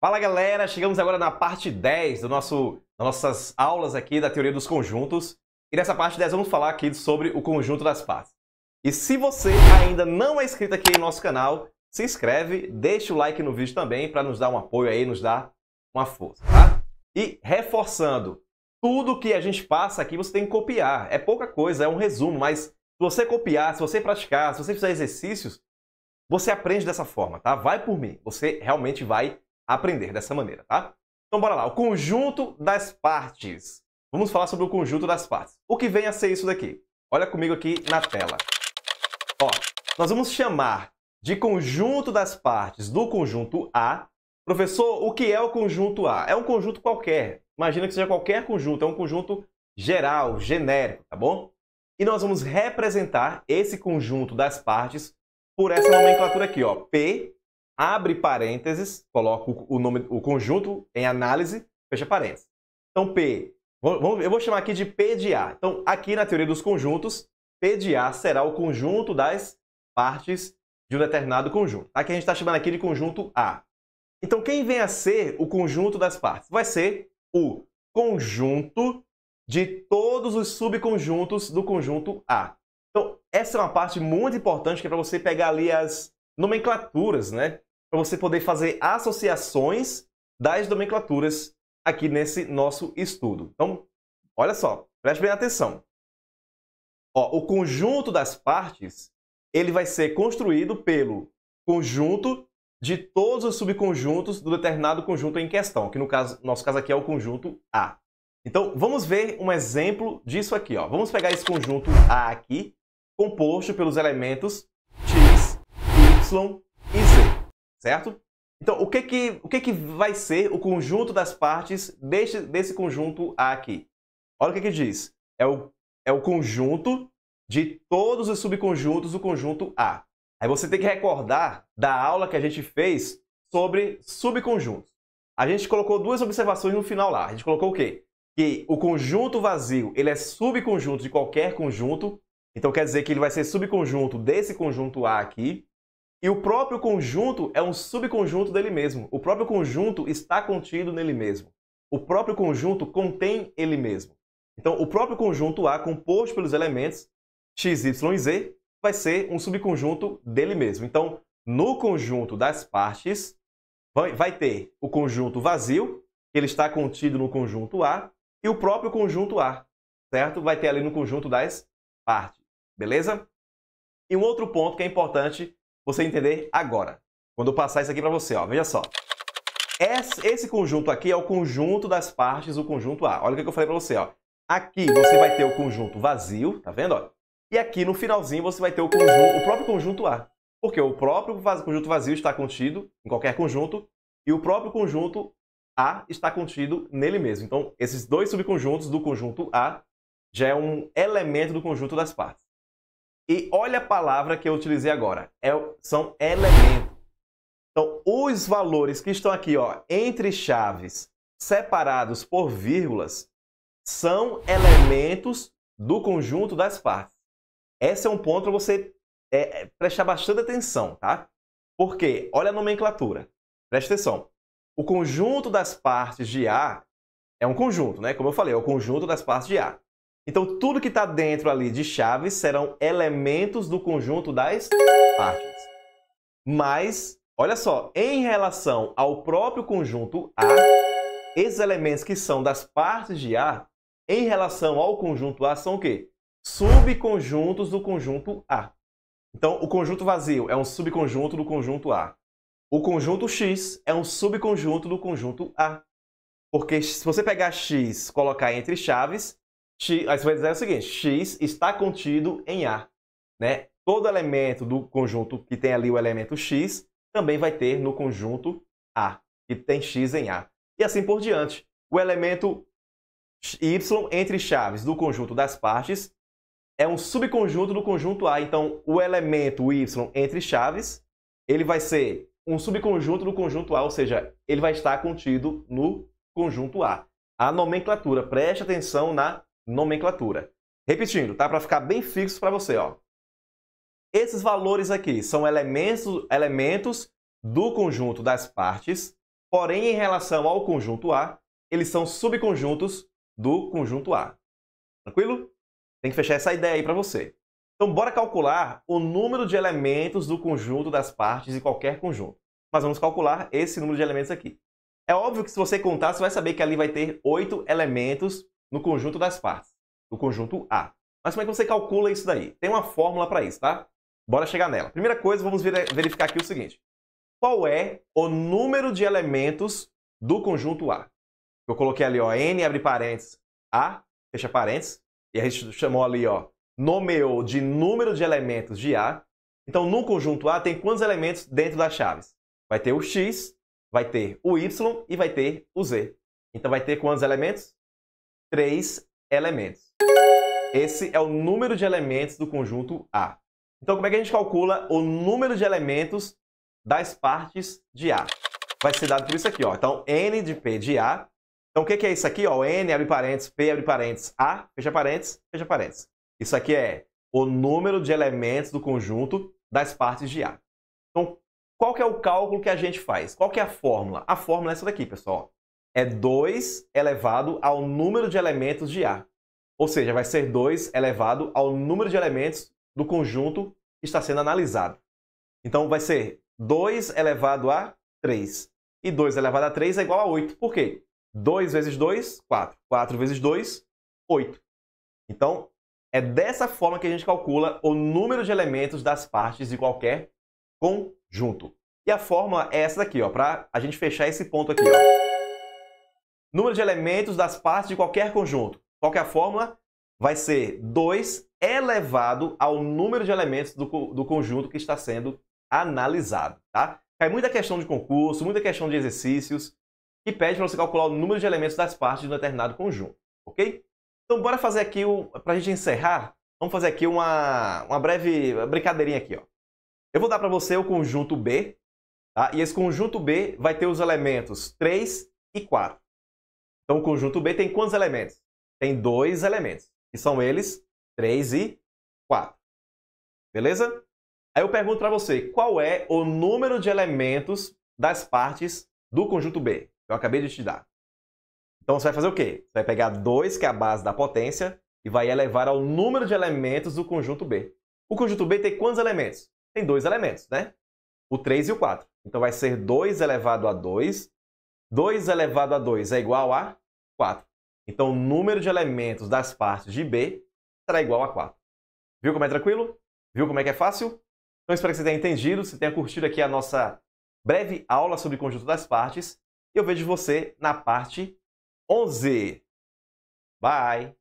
Fala galera, chegamos agora na parte 10 do nosso, das nossas aulas aqui da teoria dos conjuntos. E nessa parte 10 vamos falar aqui sobre o conjunto das partes. E se você ainda não é inscrito aqui no nosso canal, se inscreve, deixa o like no vídeo também para nos dar um apoio aí, nos dar uma força, tá? E reforçando, tudo que a gente passa aqui você tem que copiar. É pouca coisa, é um resumo, mas se você copiar, se você praticar, se você fizer exercícios, você aprende dessa forma, tá? Vai por mim, você realmente vai aprender dessa maneira, tá? Então bora lá, o conjunto das partes. Vamos falar sobre o conjunto das partes. O que vem a ser isso daqui? Olha comigo aqui na tela. Ó, nós vamos chamar de conjunto das partes do conjunto A. Professor, o que é o conjunto A? É um conjunto qualquer. Imagina que seja qualquer conjunto, é um conjunto geral, genérico, tá bom? E nós vamos representar esse conjunto das partes por essa nomenclatura aqui, ó, P abre parênteses, coloco o nome, o conjunto em análise, fecha parênteses. Então, P, eu vou chamar aqui de P de A. Então, aqui na teoria dos conjuntos, P de A será o conjunto das partes de um determinado conjunto. Aqui a gente está chamando aqui de conjunto A. Então, quem vem a ser o conjunto das partes? Vai ser o conjunto de todos os subconjuntos do conjunto A. Então, essa é uma parte muito importante que é para você pegar ali as nomenclaturas, né? para você poder fazer associações das nomenclaturas aqui nesse nosso estudo. Então, olha só, preste bem atenção. Ó, o conjunto das partes ele vai ser construído pelo conjunto de todos os subconjuntos do determinado conjunto em questão, que no caso, nosso caso aqui é o conjunto A. Então, vamos ver um exemplo disso aqui. Ó. Vamos pegar esse conjunto A aqui, composto pelos elementos x, y certo? Então, o que que, o que, que vai ser o conjunto das partes deste, desse conjunto A aqui? Olha o que, que diz. É o, é o conjunto de todos os subconjuntos do conjunto A. Aí você tem que recordar da aula que a gente fez sobre subconjuntos. A gente colocou duas observações no final lá. A gente colocou o quê? Que o conjunto vazio ele é subconjunto de qualquer conjunto. Então quer dizer que ele vai ser subconjunto desse conjunto A aqui. E o próprio conjunto é um subconjunto dele mesmo. O próprio conjunto está contido nele mesmo. O próprio conjunto contém ele mesmo. Então, o próprio conjunto A, composto pelos elementos x, y e z, vai ser um subconjunto dele mesmo. Então, no conjunto das partes, vai ter o conjunto vazio, que ele está contido no conjunto A, e o próprio conjunto A, certo? Vai ter ali no conjunto das partes, beleza? E um outro ponto que é importante você entender agora. Quando eu passar isso aqui para você, ó, veja só. Esse conjunto aqui é o conjunto das partes do conjunto A. Olha o que eu falei para você, ó. Aqui você vai ter o conjunto vazio, tá vendo? Ó? E aqui no finalzinho você vai ter o, conjunto, o próprio conjunto A. Porque o próprio conjunto vazio está contido em qualquer conjunto e o próprio conjunto A está contido nele mesmo. Então, esses dois subconjuntos do conjunto A já é um elemento do conjunto das partes. E olha a palavra que eu utilizei agora, é, são elementos. Então, os valores que estão aqui, ó, entre chaves, separados por vírgulas, são elementos do conjunto das partes. Esse é um ponto para você é, é, prestar bastante atenção, tá? Porque, olha a nomenclatura, presta atenção. O conjunto das partes de A é um conjunto, né? Como eu falei, é o conjunto das partes de A. Então, tudo que está dentro ali de chaves serão elementos do conjunto das partes. Mas, olha só, em relação ao próprio conjunto A, esses elementos que são das partes de A, em relação ao conjunto A, são o quê? Subconjuntos do conjunto A. Então, o conjunto vazio é um subconjunto do conjunto A. O conjunto X é um subconjunto do conjunto A. Porque se você pegar X e colocar entre chaves, X, aí você vai dizer o seguinte: X está contido em A. Né? Todo elemento do conjunto que tem ali o elemento X também vai ter no conjunto A, que tem X em A. E assim por diante. O elemento Y entre chaves do conjunto das partes é um subconjunto do conjunto A. Então, o elemento Y entre chaves, ele vai ser um subconjunto do conjunto A, ou seja, ele vai estar contido no conjunto A. A nomenclatura, preste atenção na nomenclatura. Repetindo, tá? Para ficar bem fixo para você, ó. Esses valores aqui são elementos, elementos do conjunto das partes, porém, em relação ao conjunto A, eles são subconjuntos do conjunto A. Tranquilo? Tem que fechar essa ideia aí para você. Então, bora calcular o número de elementos do conjunto das partes de qualquer conjunto. Mas vamos calcular esse número de elementos aqui. É óbvio que se você contar, você vai saber que ali vai ter oito elementos no conjunto das partes, no conjunto A. Mas como é que você calcula isso daí? Tem uma fórmula para isso, tá? Bora chegar nela. Primeira coisa, vamos verificar aqui o seguinte. Qual é o número de elementos do conjunto A? Eu coloquei ali, ó, N abre parênteses, A, fecha parênteses, e a gente chamou ali, ó, nomeou de número de elementos de A. Então, no conjunto A tem quantos elementos dentro das chaves? Vai ter o X, vai ter o Y e vai ter o Z. Então, vai ter quantos elementos? três elementos. Esse é o número de elementos do conjunto A. Então, como é que a gente calcula o número de elementos das partes de A? Vai ser dado por isso aqui, ó. Então, n de P de A. Então, o que é isso aqui? Ó, n abre parênteses, P abre parênteses, A, fecha parênteses, fecha parênteses. Isso aqui é o número de elementos do conjunto das partes de A. Então, qual que é o cálculo que a gente faz? Qual que é a fórmula? A fórmula é essa daqui, pessoal é 2 elevado ao número de elementos de A. Ou seja, vai ser 2 elevado ao número de elementos do conjunto que está sendo analisado. Então, vai ser 2 elevado a 3. E 2 elevado a 3 é igual a 8. Por quê? 2 vezes 2, 4. 4 vezes 2, 8. Então, é dessa forma que a gente calcula o número de elementos das partes de qualquer conjunto. E a fórmula é essa daqui, para a gente fechar esse ponto aqui. Ó número de elementos das partes de qualquer conjunto. Qual é a fórmula? Vai ser 2 elevado ao número de elementos do, do conjunto que está sendo analisado, tá? Cai muita questão de concurso, muita questão de exercícios, que pede para você calcular o número de elementos das partes de um determinado conjunto, ok? Então, bora fazer aqui, o... para a gente encerrar, vamos fazer aqui uma, uma breve brincadeirinha aqui, ó. Eu vou dar para você o conjunto B, tá? E esse conjunto B vai ter os elementos 3 e 4. Então o conjunto B tem quantos elementos? Tem dois elementos, que são eles 3 e 4. Beleza? Aí eu pergunto para você, qual é o número de elementos das partes do conjunto B? eu acabei de te dar. Então você vai fazer o quê? Você vai pegar 2, que é a base da potência, e vai elevar ao número de elementos do conjunto B. O conjunto B tem quantos elementos? Tem dois elementos, né? O 3 e o 4. Então vai ser 2 elevado a 2 2 elevado a 2 é igual a 4. Então, o número de elementos das partes de B será igual a 4. Viu como é tranquilo? Viu como é que é fácil? Então, espero que você tenha entendido, você tenha curtido aqui a nossa breve aula sobre conjunto das partes. E eu vejo você na parte 11. Bye!